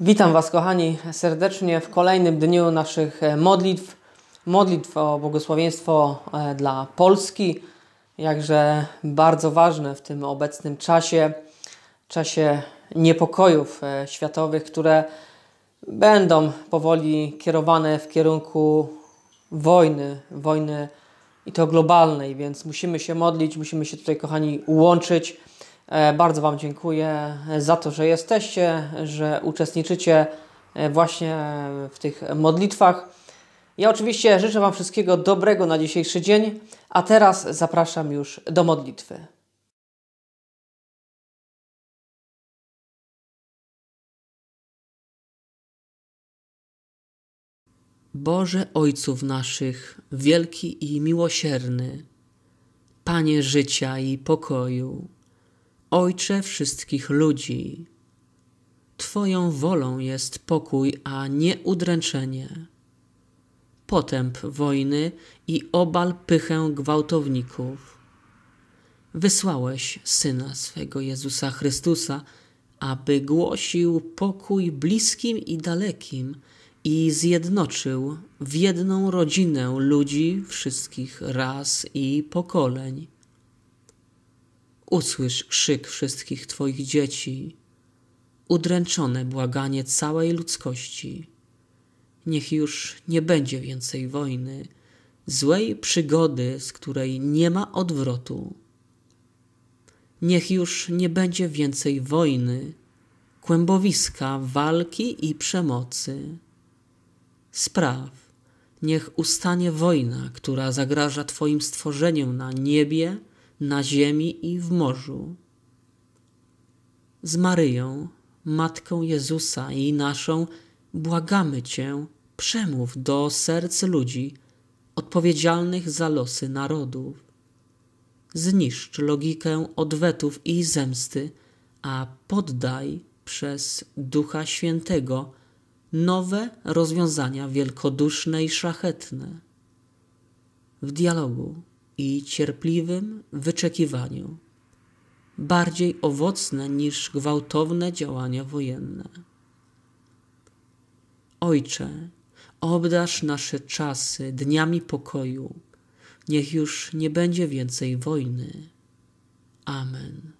Witam Was, kochani, serdecznie w kolejnym dniu naszych e, modlitw. Modlitw o błogosławieństwo e, dla Polski, jakże bardzo ważne w tym obecnym czasie, czasie niepokojów e, światowych, które będą powoli kierowane w kierunku wojny, wojny i to globalnej, więc musimy się modlić, musimy się tutaj, kochani, łączyć E, bardzo Wam dziękuję za to, że jesteście, że uczestniczycie e, właśnie w tych modlitwach. Ja oczywiście życzę Wam wszystkiego dobrego na dzisiejszy dzień, a teraz zapraszam już do modlitwy. Boże Ojców naszych, wielki i miłosierny, Panie życia i pokoju Ojcze wszystkich ludzi. Twoją wolą jest pokój, a nie udręczenie. Potęp wojny i obal pychę gwałtowników. Wysłałeś Syna swego Jezusa Chrystusa, aby głosił pokój bliskim i dalekim i zjednoczył w jedną rodzinę ludzi wszystkich ras i pokoleń. Usłysz krzyk wszystkich Twoich dzieci, udręczone błaganie całej ludzkości. Niech już nie będzie więcej wojny, złej przygody, z której nie ma odwrotu. Niech już nie będzie więcej wojny, kłębowiska, walki i przemocy. Spraw, niech ustanie wojna, która zagraża Twoim stworzeniom na niebie, na ziemi i w morzu. Z Maryją, Matką Jezusa i naszą, błagamy Cię, przemów do serc ludzi odpowiedzialnych za losy narodów. Zniszcz logikę odwetów i zemsty, a poddaj przez Ducha Świętego nowe rozwiązania wielkoduszne i szlachetne. W dialogu i cierpliwym wyczekiwaniu, bardziej owocne niż gwałtowne działania wojenne. Ojcze, obdarz nasze czasy dniami pokoju, niech już nie będzie więcej wojny. Amen.